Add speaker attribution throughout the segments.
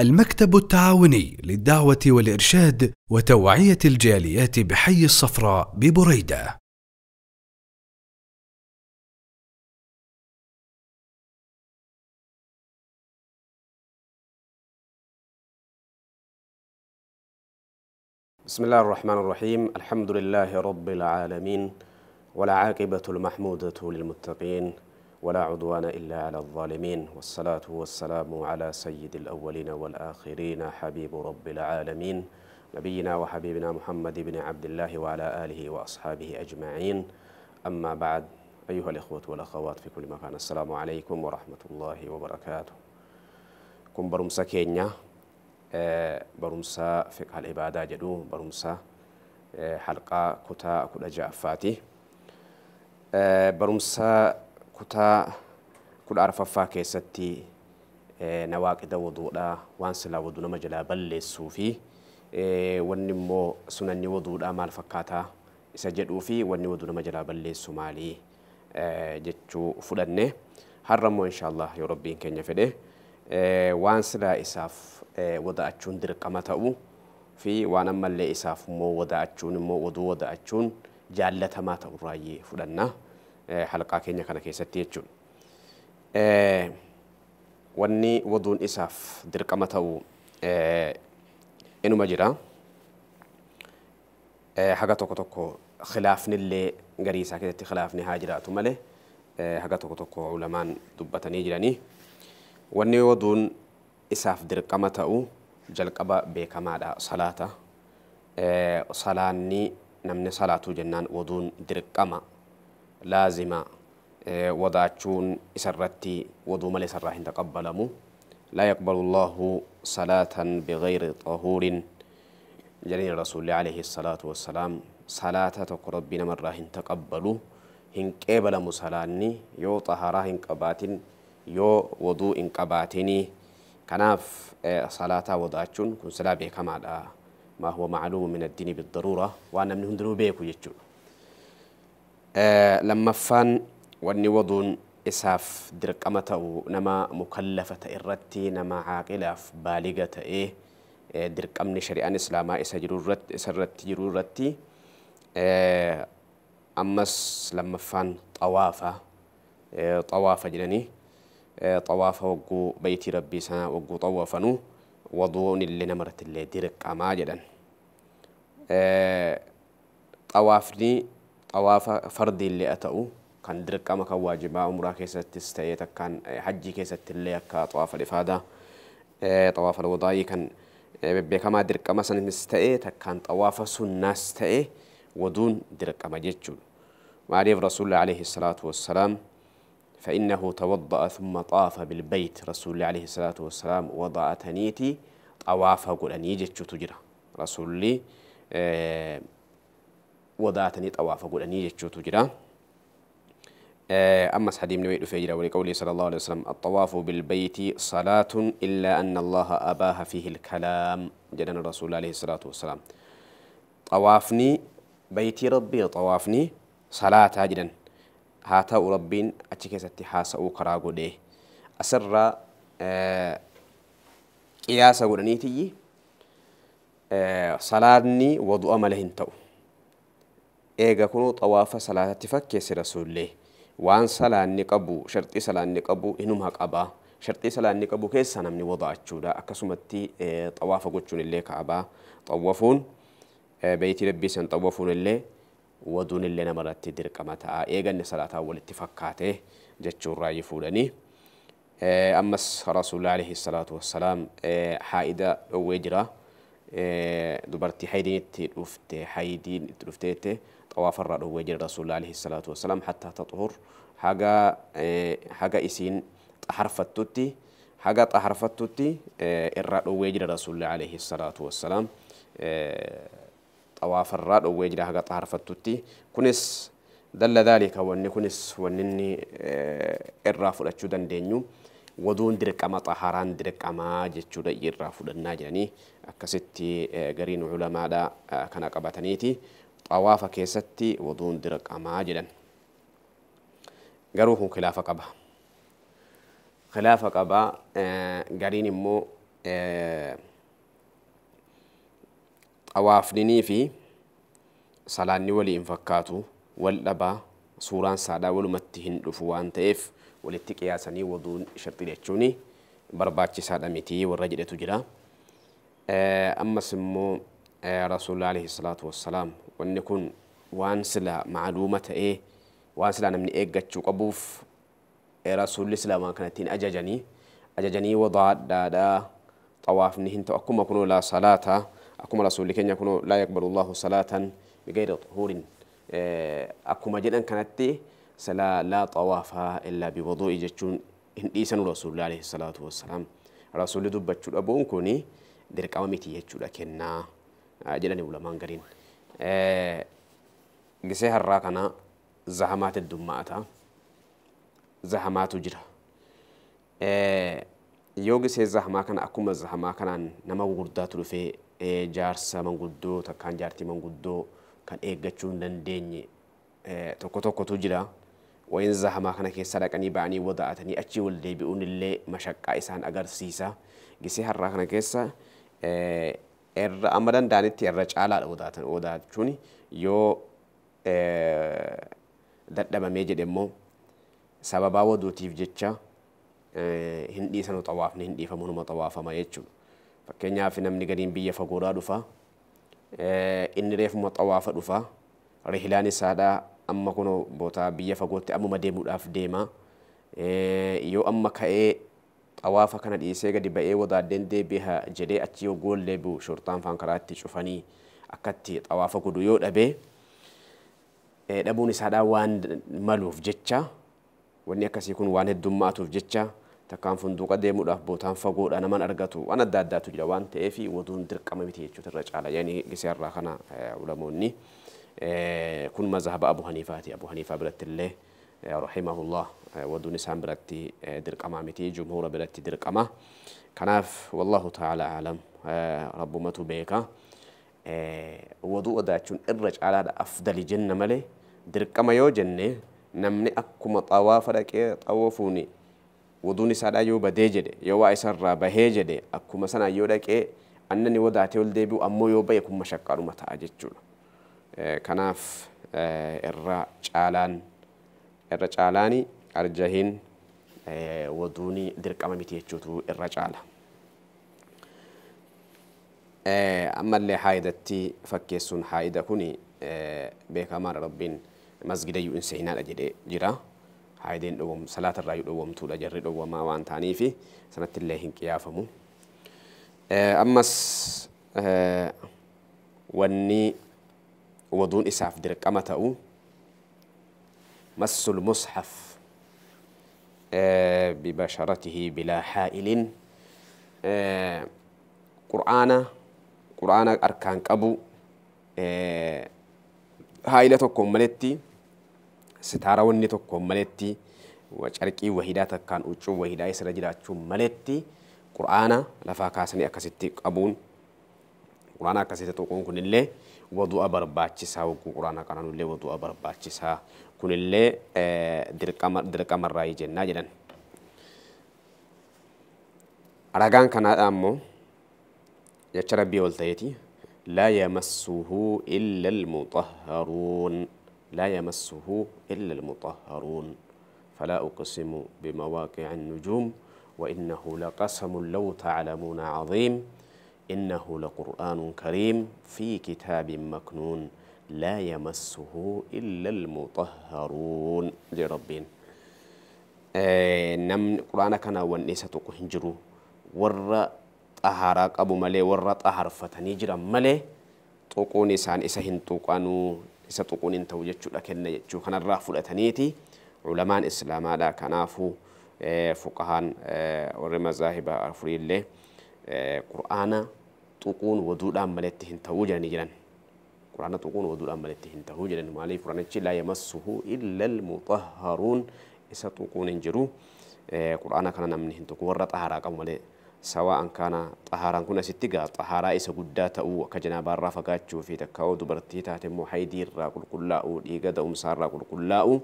Speaker 1: المكتب التعاوني للدعوة والإرشاد وتوعية الجاليات بحي الصفراء ببريدة بسم الله الرحمن الرحيم الحمد لله رب العالمين والعاقبة المحمودة للمتقين ولا عدوان إلا على الظالمين والصلاة والسلام على سيد الأولين والآخرين حبيب رب العالمين نبينا وحبيبنا محمد بن عبد الله وعلى آله وأصحابه أجمعين أما بعد أيها الإخوة والأخوات في كل مكان السلام عليكم ورحمة الله وبركاته كم برمسا كينيا آه، برمسا فقه العبادة جدو برمسا آه، حلقة كتا كل جافاتي آه، برمسا kutaa kudha arfaffaa keessatti na waaqida waduudhaa waan silaa waduu nama jalaa balleessuu fi wanni immoo sunanni waduudhaa maal fakkaataa isa jedhuu fi wanni waduu nama jalaa balleessu maalii jechuu fudhanne har'a immoo inshaallah yoo rabbiin keenya fedhe waan silaa isaaf wada'achuun dirqama ta'u fi waan ammallee isaaf immoo wada'achuun immoo waduu wada'achuun jaallatamaa ta'urraayyee fudhanna. halaqaa keenya kana keessatti jechuudha. Wanni waduun isaaf dirqama ta'u inuma jira. Haga tokko tokko khilaafnillee garii isaa keessatti khilaafni haa jiraatu malee haga tokko tokko ulamaan dubbatanii jiranii. Wanni waduun isaaf dirqama ta'u jalqaba beekamaadha salaata. Salaanni namni salaatu jennaan waduun dirqama لازمة آه، وضعتشون إسرتي وضو ملي سراح تقبلمو لا يقبل الله صلاة بغير طهور جلين الرسول عليه الصلاة والسلام صلاة تقربنا من مرة تقبلو هن قبل مسلاني يو طهارة هن قباتين يو وضوء هن قباتيني كناف آه، صلاة وضعتشون كن صلاة بكما ما هو معلوم من الدين بالضرورة وأنا من هندرو بيكو يتشون lammaffaan wanni waduun isaaf dirqama ta'u nama mukallafa ta'e irratti nama caaqilaaf baaliga ta'ee dirqamni shari'aan islaamaa isa irratti jiru irratti ammas lammaffaan xawaafa xawaafa jedhanii xawaafa wagguu bayitii rabbii sana wagguu xawaafanuu waduun illee namarratti illee dirqamaa jedhan xawaafni طواف فردي اللي أتأو كان درك كما كان واجبا عمره كيسة تستيت كان حجي كيسة اللي كا طواف الإفادة آه، طواف الوضعي كان آه، بكما درك كما سنة مستيت كان طواف سنة استيت ودون درك كما جتشو معرف رسول الله عليه الصلاة والسلام فإنه توضأ ثم طاف بالبيت رسول الله عليه الصلاة والسلام وضع تنيتي طواف قل أن يجتشو تجرى رسول لي آه، وداتني طواف أقول أني يجوت جرا أما حديث نبي دفيرا ولقوله صلى الله عليه وسلم الطواف بالبيت صلاة إلا أن الله أباها فيه الكلام جدنا الرسول عليه الصلاة والسلام طوافني بيتي ربي طوافني صلاة جدا هاتاو ربين أتكيست حاسأو كراغو ديه أسر قياسة قرنيتي صلاة وضوء ملهن تو eega kunuu xawaafa salaatatti fakkeesse rasuullee waan salaanni qabu sharxii salaanni qabu inuma qabaa sharxii salaanni qabu keessa namni wadaa'achuudha akkasumatti xawaafa gochuun illee kaabaa xawafuun beeytii rabbiisan xawafuun illee waduun illee namarratti dirqama ta'a eeganni salaataa walitti fakkaate jechuun raayyi fuudhanii. أمس رسول الله عليه الصلاة والسلام حائدة وجرة دبرتي حيدين تلفت حيدين تلفتيته طواف الرد هو جل رسول الله عليه الصلاة والسلام حتى تطهر حاجة إيه، حاجة إسين حرفت تتي حاجة حرفت تتي الرد إيه، هو جل رسول الله عليه الصلاة والسلام طواف إيه، الرد هو جل حاجة حرفت تتي كنس دل ذلك وأن كنس وأنني الرافع أشودن دينيو waduun dirqama xaharaan dirqamaa jechuudha irraa fudhannaa jiranii akkasitti gariin ulamaadha kana qabataniiti. xawaafa keessatti waduun dirqamaa jedhan garuu kun khilaafa qaba khilaafa qaba gariin immoo xawaafninii fi salaanni walii hin fakkaatu wal dhabaa suuraan saadhaa walumatti hin dhufu waan ta'eef walitti qiyaasanii waduun sharxii jechuun barbaachisaadha mitii warra jedhetu jira ammas immoo رسول الله عليه الصلاة والسلام وأن يكون وانسلا معلومة إيه وانسلا من إيه قتشو قبوف رسول الله ما كانتين أججني أججني وضع دا دا طواف نهنت أكما كنوا لا صلاة أكما رسول لكن يكونوا لا يقبل الله صلاة بغير طهور إيه، أكما جدا كانت سلا لا طواف إلا بوضوء جتشون إيسان رسول الله عليه الصلاة والسلام رسول دبتشو أبون كوني درك أمتي يتشو لكنّا jedhanii ulamaan gariin. Gisee har'aa kana zahamaatu heddummaata. Zahamaatu jira. Yoo gisee zahamaa kana akkuma zahamaa kanaan nama gurguddaatu dhufee jaarsa manguddoo takkaan jaartii manguddoo kan eeggachuu hin dandeenye tokko tokkotu jira. Wayin zahamaa kana keessa dhaqanii ba'anii wadaa'atanii achii wal deebi'uun illee mashaqqaa isaan agarsiisa. Gisee har'aa kana keessa irra amma danda'anitti irra caalaadha odaachuun yoo dadhabamee jedhemmoo sababaa waduutiif jecha hin dhiisanu xawaafni hin dhiifamu numa xawaafama jechuudha. Fakkeenyaaf namni gadiin biyya fagoodhaa dhufaa inni reefuma xawaafa dhufaa rihilaan isaadhaa amma kun bootaa biyya fagootti ammuma deemuudhaaf deemaa yoo amma ka'ee awaafa kana dhiisee gadi ba'ee wadaaddeen deebi'a jedhee achi yoo goollee bu'u shortaan faan karaa itti cufanii akkatti xawaafa godhu yoo dhabee dhabuun isaadhaa waan maluuf jecha wanni akkasii kun waan heddummaatuuf jecha takkaan funduuqa deemuudhaaf bootaan fagoodha naman argatu waan adda addaatu jira waan ta'eef waduun dirqama miti jechuuta irra caala yaani giseerraa kana ulamoonni kun mazhaba abu haniifaati abu haniifaa biratti illee. rahimahullah waduun isaan biratti dirqamaa miti jumhuura biratti dirqama kanaaf wallahu ta'ala alam rabbumatu beeka waduu odaachuun irra caalaadha afdali jenna malee dirqama yoo jenne namni akkuma xawaafa dhaqee xawwafuun waduun isaadhaa yoo badee jedhe yoo waa isarraa bahee jedhe akkuma sanaan yoo dhaqee annani wadaatee ol deebi'u ammoo yoo bahe kun mashaqaadhuma ta'a jechuudha kanaaf irra caalaan. irra caalaani arjahiin waduuni dirqama miti jechuutu irra caala. Ammallee haayidatti fakkeessuun haayida kun beekamaan rabbiin masgidayyuu hin seenaadha jedhee jira. Haayideen dhowwamu salaata irraayyuu dhowwamtuudha jarri dhowwamaa waan ta'aniifi sanatti illee hin qiyaafamu. Ammas wanni waduun isaaf dirqama ta'u مس المصحف آه، ببشرته بلا حائل قرآن آه، قرآن أركان قبو آه، هايلة تكون ملتي ستارة وني تكون ملتي وشركي كان تكون أجو وحيدة سرجلات ملتي قرآن لفاكاسني أكستي أبون قرآن كسيت تقوم كن الله وضوء برباتش سا وقرآن كنن الله وضوء برباتش سا كن الله دركام دركام رأي جن نجدن أرجان كنا أمو يا شربي ولتيتي لا يمسه إلا المطهرون لا يمسه إلا المطهرون فلا أقسم بمواقع النجوم وإنه لقسم لو تعلمون عظيم إنه لقرآن كريم في كتاب مكنون لا يمسه إلا المطهرون لربين إيه، نم قرآن كان ونسة تقهنجرو ورّا طهارا أبو ملي ورّا طهار فتني جرا ملي طقون إسان إسهن طقانو إسا طقون انتو جتشو لكن جتشو كان الرافو لتنيتي علماء الإسلام لا كنافو إيه، فقهان إيه، ورمزاهب أفريل له quraana tuquun waduudhaan maletti hin ta'uu jedhanii jiran quraana tuquun waduudhaan maletti hin ta'uu jedhan maaliif quraanichi laa yamassuhu illa almutahharuun isa tuquun hin jiru quraana kana namni hin tuqu warra xaharaa qabu malee sawa'an kana xahaaraan kun asitti gaa xahaaraa isa guddaa ta'uu akka janaabaarraa fagaachuu fi takka oo dubartii taate immoo haydii irraa qulqullaa'uu dhiiga da'umsaarraa qulqullaa'uu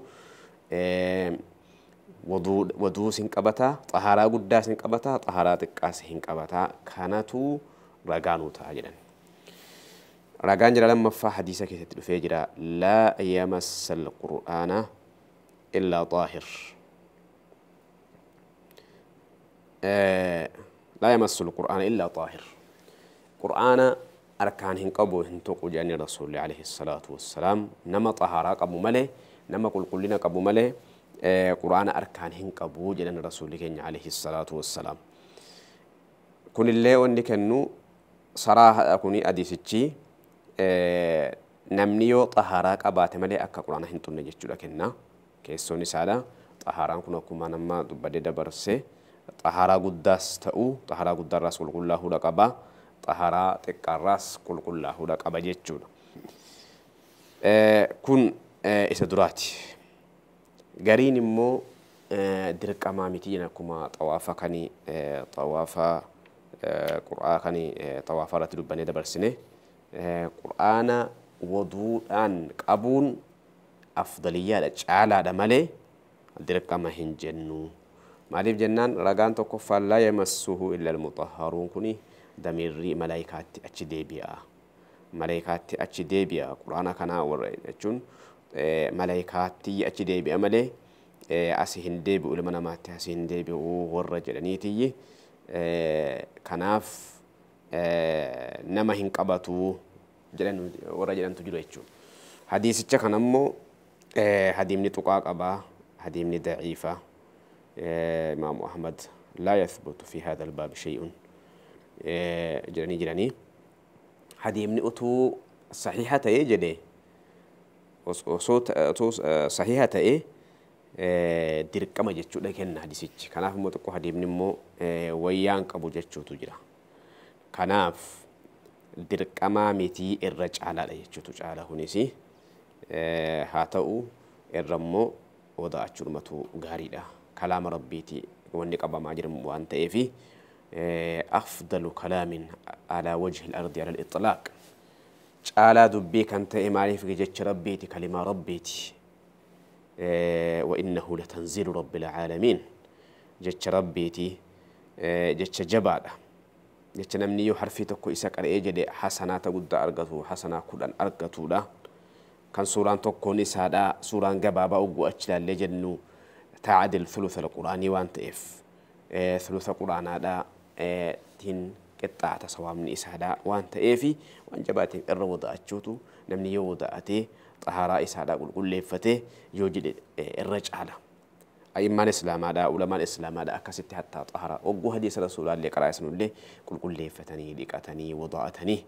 Speaker 1: ودو ودوس هنقبتا طهارة قداس هنقبتا طهارة تقاس هنقبتا كانتو رقانو تاجرا رقان جرا لما فا حديثة كي فيجرى لا يمس القرآن إلا طاهر لا يمس القرآن إلا طاهر قرآن أركان هنقبو هنتوقو جاني رسول عليه الصلاة والسلام نما طهارة قبو ملي نما قل قلنا قبو ملي Eh, quraana harkaan hin jedhan rasuulli keenya alayhi salaatu wassalaam kunillee wanni kennu saraa saraahadha kuni adiisichi eh, namni yoo xaharaa qabaate malee akka quraana hin xunne jechuudha kenna keessoon isaadha xaharaan kun akkuma nama dubbadee dabarse xaharaa guddaas ta'u xaharaa guddaarraas qulqullaahuudha qaba xaharaa xiqqaarraas qulqullaahuudha qaba jechuudha eh, kun isa duraati. gariin immoo dirqamaa mitiin akkuma xawaafa kani xawaafa qur'aa kani xawaafa irratti dubbannee dabarsine qur'aana waduudhaan qabuun afdaliyyaadha caalaadha malee dirqama hin jennu maaliif jennaan ragaan tokko fallaa yamassuhu illa almutahharuun kuni damiirri malaayikaatti achi deebi'a malaayikaatti achi deebi'a qur'aana kanaa warra jechuun malaayikaatti achi deebi'a malee asii hin deebi'u ilma namaatti asii hin deebi'u warra jedhaniitiyyi kanaaf nama hin qabatu jedhan warra jedhantu jiru jechuudha. Hadiisicha kanammoo hadiimni tuqaa qabaa hadiimni daciifaa imaamu Ahmad laa yathbutu fi haadha albaabi shay'un jedhanii jiranii hadiimni utuu saxiixa ta'ee jedhee sahiha ta'ee dirqama jechuudha kenna hadisichi. Kanaaf immoo xiqqoo hadiifni immoo wayyaan qabu jechuutu jira. Kanaaf dirqamaa mitii irra caalaadha jechuutu caala kunis haa ta'u irra immoo odaa'achuudhumatu gaariidha. Kalaama rabbiiti wanni qabamaa jiru waan ta'eefi afdalu kalaamin alaa wajhi al-ardi ala al-ixilaaq. تعالى دبيك أنت إمالي في jecha ربيتي كلمة ربيتي وإنه لتنزيل رب العالمين جتش ربيتي جتش جبالة جتش نمنيو حرفي تكو إساك أرئي جدي حسنا تقود أرغتو حسنا كلان أرغتو لا كان سوران تكو نسا دا سوران قبابا أقو أجلا لجنو تعادل ثلث القرآن وانت إف ثلث القرآن دا تين قطعة سواب نيس هذا وان تأفي وان جبات الرودة أشوتو نمن يودة أتي طهارة إس هذا قل قل لفته يوجد الرجع هذا أي ما الإسلام هذا ولا ما الإسلام هذا كسبت حتى طهارة أقو هذه سر سؤال لك رأي سنو لي قل قل لفتني لقتني وضعتني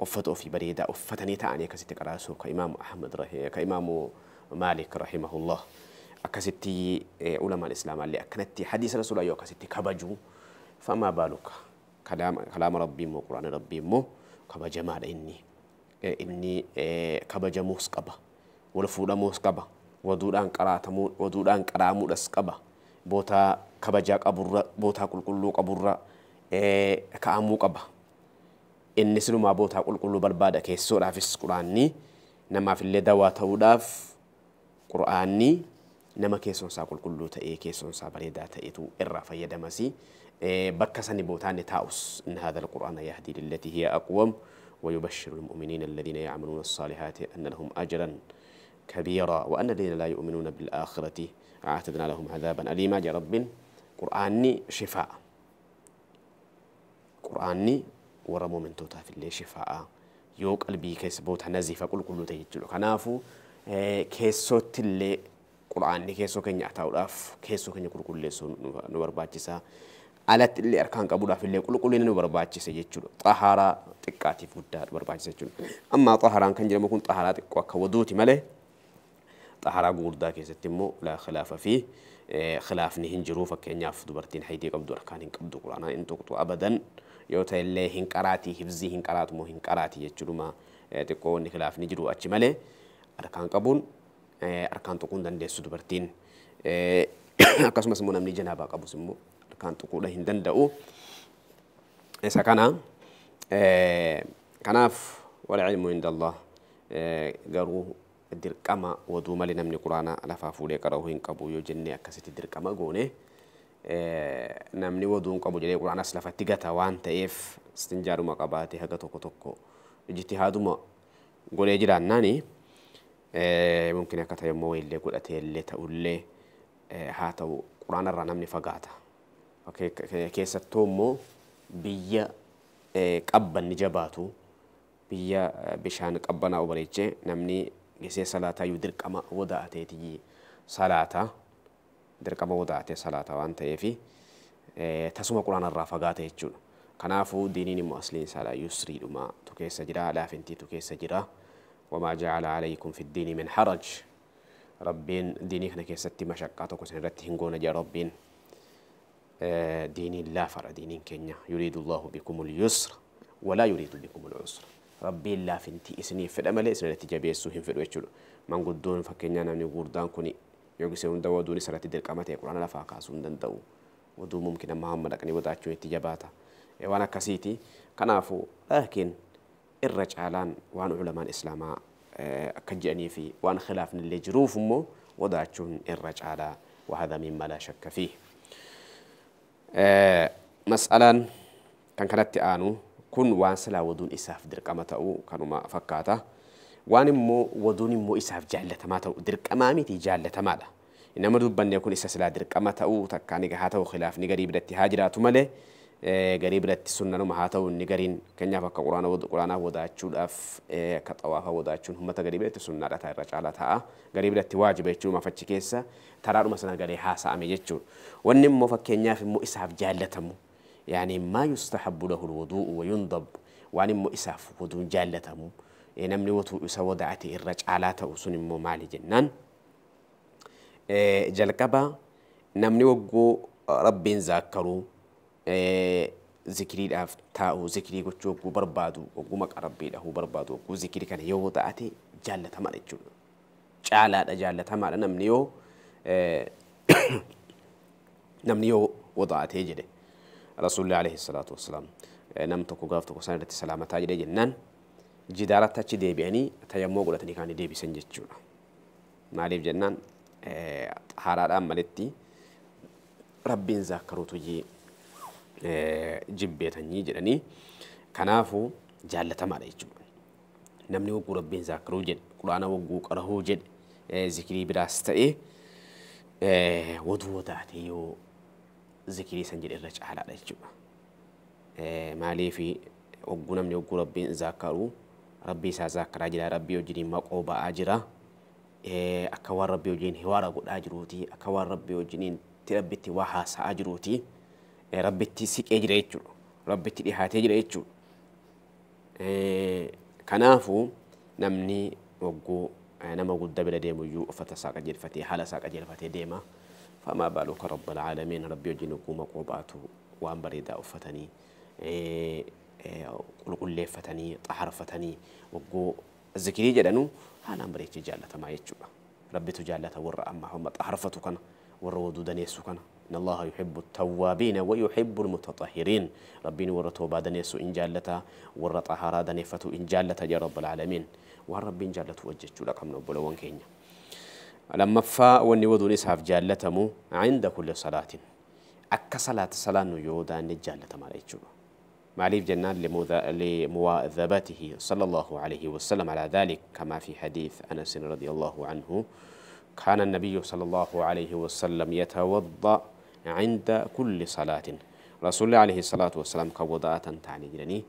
Speaker 1: وفت في بريدة وفتني تاني كسبت كرأي سو كإمام أحمد رحمه كإمام مالك رحمه الله أكستي علماء الإسلام اللي أكنتي حديث رسول الله يوكستي كبجو فما بالك kalaama rabbii immoo quraana rabbii immoo kabajamaadha inni. Inni kabajamuus qaba. Wal fuudhamuus qaba. Waduudhaan qaraatamuu waduudhaan qaraamuudhas qaba. Bootaa kabajaa qaburra bootaa qulqulluu qaburra ka'amuu qaba. Innis numaa bootaa qulqulluu barbaada keessoodhaafis quraanni namaaf dawaa ta'uudhaaf quraanni nama keessoon qulqulluu ta'ee keessoon bareedaa ta'etu irraa fayyadamasii. إيه، بكسني بوتاني تاوس إن هذا القرآن يهدي للتي هي أقوم ويبشر المؤمنين الذين يعملون الصالحات أن لهم أجرا كبيرا وأن الذين لا يؤمنون بالآخرة أعتدنا لهم عذابا أليما يا رب قرآني شفاء قرآني ورمو من توتا في الليل شفاء يو قلبي كيس بوتا نزيفة قل كل تيجلو كنافو إيه، كيسوت اللي قرآني كيسو كن يعتاو الاف كيسو كن يقول كل سو نورباتي alatti illee harkaan qabuudhaaf illee qulqullina nu barbaachise jechuudha. Xaharaa xiqqaatiif guddaa barbaachise jechuudha. Ammaa xaharaan kan jedhamu kun xaharaa xiqqoo akka waduuti malee xaharaa gugurdaa keessatti immoo khilaafa fi khilaafni hin jiru fakkeenyaaf dubartiin haidii qabdu harkaan hin qabdu quraanaa hin tuqxu abadan yoo ta'e illee hin qaraatii hibzii hin qaraatu moo hin qaraati jechuudhuma xiqqoo inni khilaafni jiru achi malee harkaan qabuun harkaan tuquun dandeessu dubartiin akkasumas immoo namni janaabaa qabus immoo كان تقوله هندن دو إسا إيه، كان إيه، كناف والعلم عند الله إيه، قرو الدير كما ودو ما لنا من القرآن على فافوري كراو هين كابو يو جنة كسيت الدير كما قوني نمني ودو كابو جلي القرآن سلفة تيغتا وان تايف استنجارو ما قباتي هكا توكو توكو اجتهادو ما قولي جران ناني ممكن أكتر يوم ويل يقول أتي اللي تقول هاتو قرآن الرنم نفقاته keessattuu immoo biyya qabbanni jabaatu biyya bishaan qabbanaa obareechee namni gisee salaataa iyyuu dirqama wadaateetii salaataa dirqama wadaatee salaataa waan ta'eefi tasuma quraanarraa fagaata jechuudha. Kanaafuu diiniin immoo asliin isaa yusriidhuma tu keessa jira laafintiitu keessa jira wamaa ja'ala alaykum fi diini min haraj rabbiin diinii kana keessatti mashaqqaa tokko isin irratti hin goona jira rabbiin. آه، دين الله فرع دين كنيا يريد الله بكم اليسر ولا يريد بكم العسر ربي الله فنتي اسني في الامل اسني نتيجه بيسو هم في الوجه من قدون فكنيا نمني غردان كوني يوغسون دوا دوني سرات دل قامت القران لا فاكاسون دندو ودو ممكن ما هم دقني وتاچو اتجاباتا إيه، وانا كسيتي كنافو لكن الرجالان وان علماء الاسلام آه، كجاني في وان خلافنا اللي جروفهم وضعتهم الرجالا وهذا مما لا شك فيه mas'alaan kan kanatti aanu kun waan silaa waduun isaaf dirqama ta'uu kanuma fakkaata. Waan immoo waduun immoo isaaf jaallatamaa ta'u dirqamaa miti jaallatamaadha. Nama dubbanne kun isa silaa dirqama ta'uu takkaan gahaa ta'uu khilaafni garii biratti haa jiraatu malee. garii biratti sunnanuma haa ta'u inni gariin keenyaaf akka quraanaa wadaachuudhaaf akka xawaafaa wadaachuun uummata garii biratti sunnaadha ta'a irra caalaa ta'a. Garii biratti waajiba jechuudha fachi keessa taraadhuma sana galee haasa'ame jechuudha. Wanni immoo fakkeenyaaf immoo isaaf jaallatamu yaani maa yustahabbu lahu wuduu'u wayundab waan immoo isaaf waduun jaallatamu namni watuu isa wadaate irra caalaa ta'u sun immoo maali jennaan jalqaba namni waggoo rabbiin zaakkaruu zikiriidhaaf taa'u, zikirii gochuu hogguu barbaadu, hogguu maqaa rabbiidha hoo barbaadu, hogguu zikirii kana yoo taate jaallatama jechuudha. Caalaadha jaallatamaadha namni yoo namni yoo wadaatee jedhe rasuulli alayhi salaatu wassalaam nam tokko gaaf tokko isaan irratti salaamataa jedhee jennaan jidaaratti achi deebi'anii tayammoo godhatanii kaanii deebisan jechuudha. Maaliif jennaan haaraadhaan maletti rabbiin zaakkaruutu jiru. jibbeetanii jedhanii kanaafuu jaallatamaadha jechuudha. Namni wagguu rabbiin zaakiruu jedhe, quraana wagguu qarahuu jedhe, zikirii biraas ta'ee waduu wadaate yoo zikirii san jedhe irra caalaadha jechuudha. Maaliifi wagguu namni wagguu rabbiin zaakaruu rabbii isaa zaakaraa jira, rabbii hojiin maqoo ba'aa jira. Akka waan rabbii hojiin waa godhaa jiruuti, akka waan rabbii hojiin rabbitti waa haasa'aa jiruuti. rabbitti siqee jira jechuudha. Rabbitti dhihaatee jira jechuudha. Kanaafuu namni wagguu nama guddaa bira deemu iyyuu uffata isaa qajeelfatee haala isaa qajeelfatee deema. Famaa baaluka rabbal caalamiin rabbi wajjin ogummaa qoobaatu waan bareedaa uffatanii qulqulleeffatanii xaharfatanii wagguu zikirii jedhanuu haalaan bareechee jaallatamaa jechuudha. Rabbitu jaallata warra ammaa hamma xaharfatu kana warra waduu daneessu kana. إن الله يحب التوابين ويحب المتطهرين ربنا ورتو توبادن يسو إن جالتا ورى طهارا نفتو إن جالتا يا رب العالمين ورب إن جالت وجهت لكم نبلون كينيا لما فا وني نسحف إسحاف جالتمو عند كل صلاة أكا صلاة صلاة يودا نجالتا ما يجوا معليف جنان لمواذبته صلى الله عليه وسلم على ذلك كما في حديث أنس رضي الله عنه كان النبي صلى الله عليه وسلم يتوضأ عند كل صلاة رسول الله عليه الصلاة والسلام كوضاءة تعني جرني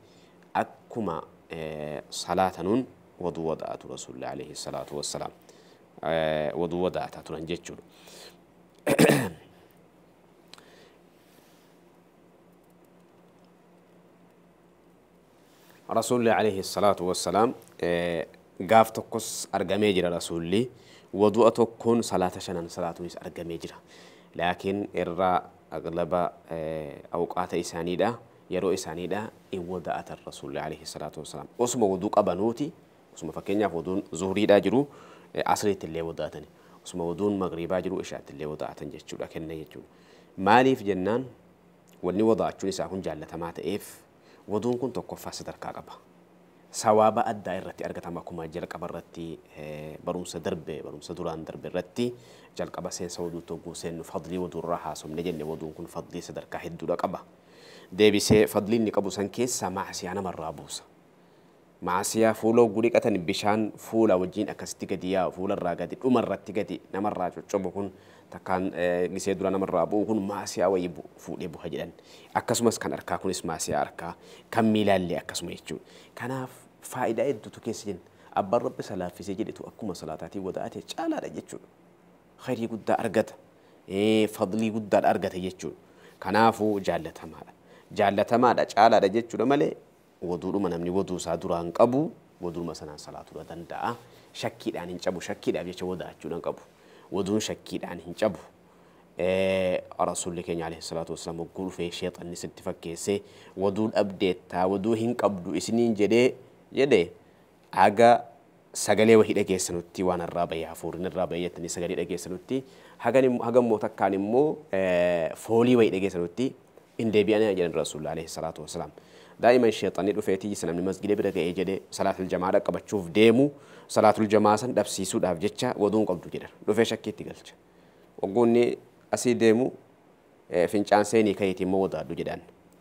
Speaker 1: أكما آه، صلاة نون وضو رسول الله عليه الصلاة والسلام وضوضاءة وضعت تنان رسول الله عليه الصلاة والسلام آه، قاف تقص أرقامي رسول الله وضوء تكون صلاة شنان صلاة ويس أرقامي جرى لكن إرى أغلب آه، أوقات إساني دا يرو إساني دا إن ودأت الرسول عليه الصلاة والسلام أسمى ودوك أبنوتي أسمى فكين يفودون زهري دا جرو آه، عصري اللي ودأتني أسمى ودون مغربا جرو إشاء اللي ودأتن جتشو لكن نيتشو مالي في جنان وني وضعت جولي ساكون جالة ما تأيف ودون كنت أكفى صدر كاقبه sawaaba addaa irratti argatama akkuma jalqaba irratti barumsa darbe barumsa duraan darbe irratti jalqaba seensa oduu togguu seennu fadlii oduurraa haasofne jenne oduun kun fadlii sadarkaa hedduudha qaba. Deebisee fadliin inni qabu san keessa maasiyaa namarraa buusa. maasiyaa fuula hogguu dhiqatan bishaan fuula wajjin akkasitti gadi yaa'u fuularraa gadi dhumarratti gadi namarraa coccobu kun takkaan gisee dura namarraa bu'u kun maasiyaa wayii fuudhee buha jedhan akkasumas kan harkaa kunis maasiyaa harkaa kan miilaallee akkasuma jechuudha kanaaf faayidaa hedduutu keessa jenna abbaan rabbi salaaffisee jedhetu akkuma salaataatii wadaatee caalaadha jechuudha khayrii guddaa argata fadlii guddaadha argata jechuudha kanaafuu jaallatamaadha jaallatamaadha caalaadha jechuudha malee ودور ما نمني ودور سادوران كابو ودور مثلا صلاة ودان دا شكيد عن هنجابو شكيد أبي شو ودا جونان كابو ودور شكيد عن هنجابو الرسول لك عليه الصلاة والسلام وقول في شيطان نسيت فكيسة ودور أبدت تا ودور هن كابدو إسنين جدي جدي أجا سجلي وهي لك سنوتي وانا الرابع يا فور الرابع يتني سجلي لك سنوتي هاجن هاجن موتا كان مو فولي وهي لك سنوتي إن دبي أنا جن الرسول عليه الصلاة والسلام دائما الشيطان يدفعتي سلام المسجد بركة إيجاد صلاة الجماعة قبل تشوف ديمو صلاة الجماعة سن دبسي سود أفجتها ودون قبل تجدر دفع شكي تقلت وقولني أسي ديمو آه، فينشان سيني كيتي موضع دجدان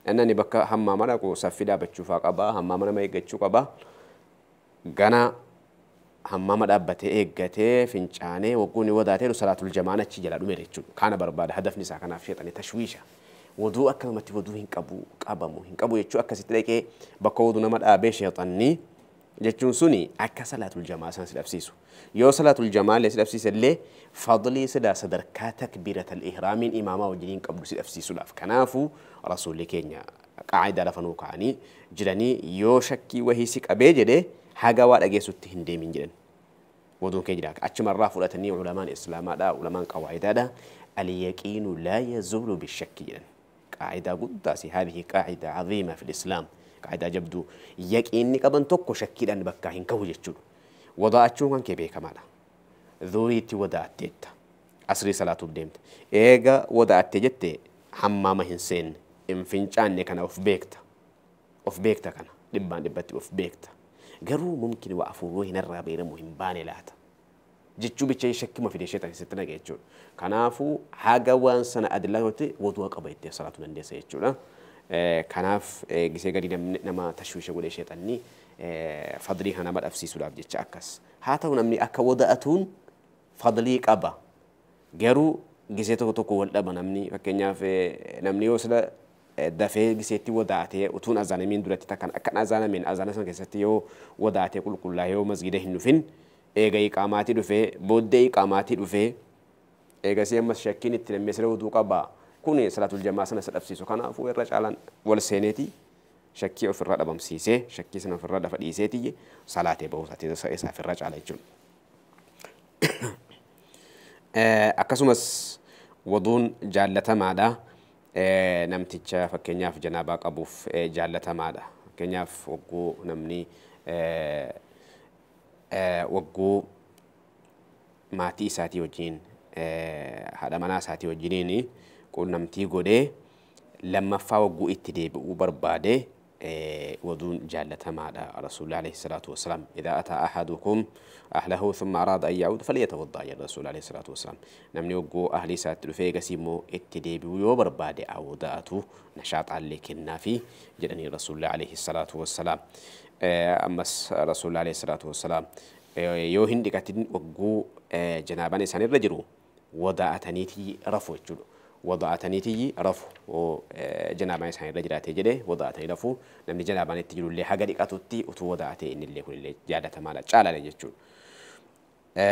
Speaker 1: أنني بكا هم مرة كو سفيدا بتشوفها قبا هم مرة ما يقتشو قبا غنا hammama dhaabbatee eeggatee fincaanee waggoonni wadaatee salaatul jamaanachi jala dhume jechuudha. Kana barbaada hadafni isaa kanaaf sheexane tashwiisha. ودو أكلمتي ودو هنكبو كابمو هنكبو يجوا أكست لك بكود نما الأبي شيطاني جتون سني أكا صلاة الجماعة سنسل أفسيسو يو صلاة الجماعة لسل أفسيس اللي فضلي سدا صدركا تكبيرة الإحرام إماما وجلين قبل سل أفسيسو لاف كنافو رسول كينيا قاعدة لفنو كاني جراني يو شكي وهيسك أبي جده حاجة واد أجيسو تهندي من جرن ودون كجراك أتشم الراف ولتني علماء الإسلام دا علماء قواعد دا اليقين لا يزول بالشك جرن قاعدة قداسي هذه قاعدة عظيمة في الإسلام قاعدة جبدو يكيني قبن توكو شكيل أن بكاهن كهو جتشو وضاعتشو من كبه كمالا ذوريتي وضاعتيت أسري صلاة بديمت إيغا وضاعتي جتي حمام هنسين إن فنشان أوف بيكتا أوف بيكتا كان دبان دبتي أوف بيكتا قرو ممكن وأفوه هنا الرابير مهم باني لاتا jechuu bicha shakkii fidee isheetaan isitti naqe jechuudha. Kanaafuu haga waan sana adilaa yoo ta'e wodu'a qaba itti salaatuu dandeessa jechuudha. Kanaaf gisee gadi nama tashwiisha godhee sheexanni fadlii kana badhabsiisuudhaaf jecha akkas. Haa ta'u namni akka wada'atuun fadlii qaba. Garuu gisee tokko tokko wal dhaba namni fakkeenyaaf namni yoo sila dafee giseetti wadaatee utuun azaanamiin duratti takkan akkan azaanamiin azaana sana keessatti yoo wadaatee qulqullaa'ee yoo masgida hin dhufin. eega iqaamaatii dhufee booddee iqaamaatii dhufee eegasii ammas shakkiin itti lammeessiree oduu qabaa kun salaatul jamaa sana isa dhabsiisu kanaafuu irra caalaan wal seeneeti shakkii ofirraa dhabamsiisee shakkii sana ofirraa lafa dhiiseetiyye salaatee bahuusaati isaa ofirraa caala jechuudha. Akkasumas waduun jaallatamaadha. Namticha fakkeenyaaf janaabaa qabuuf jaallatamaadha. Fakkeenyaaf hogguu namni wagguu maatii isaatii wajjin haadha ساتي وجيني wajjiniin quunnamtii لما lammaffaa جو itti deebi'uu barbaade ودون جالة مع رسول الله عليه الصلاة والسلام إذا أتى أحدكم أهله ثم أراد أن يعود فليتوضأ يا رسول الله عليه الصلاة والسلام نمني وقو أهلي سات رفيق سيمو اتدي ويوبر بعد أوداته نشاط عليك النافي جلني رسول الله عليه الصلاة والسلام ammas rasuulli alayhi salaatu wassalaam yoo hin dhiqatin wagguu janaabaan isaan irra jiru wadaa'ataniitii rafu jechuudha. Wadaa'ataniitii rafu janaabaan isaan irra jiraatee jedhee wadaa'atanii rafu namni janaabaan itti jirullee haga dhiqatutti utuu wadaa'atee innillee kunillee jaalatamaadha caalalee jechuudha.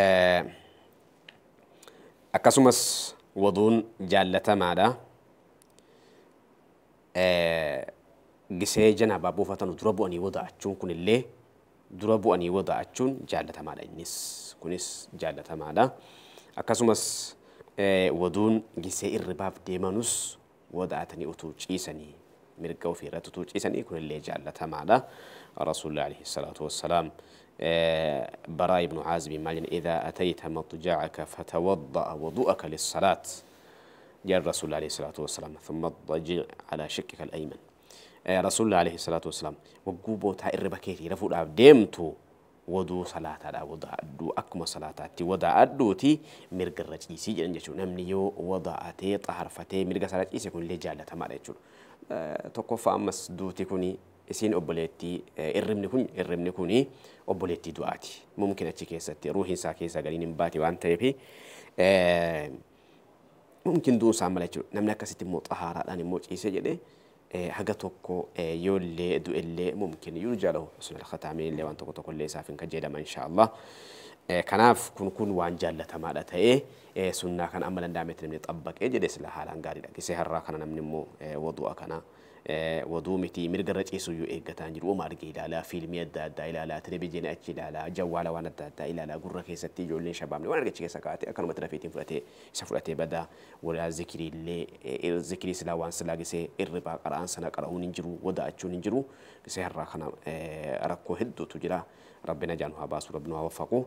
Speaker 1: Akkasumas waduun jaalatamaadha. قسي جنا بابو فتنو دربو أني وضع أتشون كون اللي دربو أني وضع أتشون جالة مالا إنس كونس جالة مالا أكاسمس ودون قسي الرباب ديمانوس وضع أتني أتوش إيساني مرقو في رات أتوش إيساني كون اللي جالة مالا رسول الله عليه الصلاة والسلام برا ابن عازب مالين إذا أتيت مطجعك فتوضأ وضوءك للصلاة جل رسول الله صلى الله عليه وسلم ثم الضجيع على شكك الأيمن رسول الله عليه الصلاة والسلام وجوبه تائر بكيتي رفود أبدمتو ودو صلاة دا وضع أدو أكما صلاة تي وضع أدو تي مرق الرجيسي جلن جشو نمنيو وضع تي طهر فتي مرق صلاة إيسي كون لجالة تمارا جلو تقوفا أمس دو تي كوني isiin obboleettii irribni kun irribni kuni obboleettii du'aati mumkin achi keessatti ruuhiin isaa keessaa galiin hin baate waan ta'eef mumkin du'uun isaa mala jechuudha namni akkasitti immoo xahaaraadhaan immoo ciisee jedhee hagatokko yoollee du'ellee mumkin yurja lahu husnul khataamiin illee waan tokko tokkollee isaaf hin kajeelama insha allah kanaaf kun kun waan jaallatamaadha ta'ee sunnaa kana amma danda'ametti namni xabbaqee jedhe sila haalaan gaarii dhaqisee har'aa kana namni immoo wadu'a kana. waduumiti mirga irra ciisu eeggataan jiru uma arge ilaalaa fiilmii adda addaa ilaalaa televizyiinii achi ilaalaa jawwaala waan adda addaa ilaalaa gurra keessatti ijoolleen shabaabne waan argachi keessa kaa'ate akkanuma tirafiitiin fudhatee isa fudhatee badaa walaa zikiriillee zikirii silaa waan silaa gisee irribaa qara'aan sana qara'uun hin jiru wadaachuun hin jiru gisee harraa kana rakkoo hedduutu jira rabbina jaan haa baasu rabbina haa waffaqu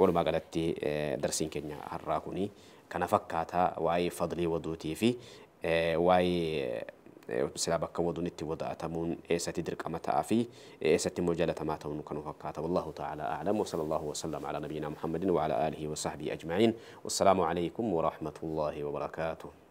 Speaker 1: walumaa galatti darsiin keenya harraa kuni kana fakkaataa waa'ee fadlii waduutii fi waa'ee سلا بكا ودونيتي وضع تمون إيساتي درك أما تأفي إيساتي مجالة ما تمون كانوا فكاتا والله تعالى أعلم وصلى الله وسلم على نبينا محمد وعلى آله وصحبه أجمعين والسلام عليكم ورحمة الله وبركاته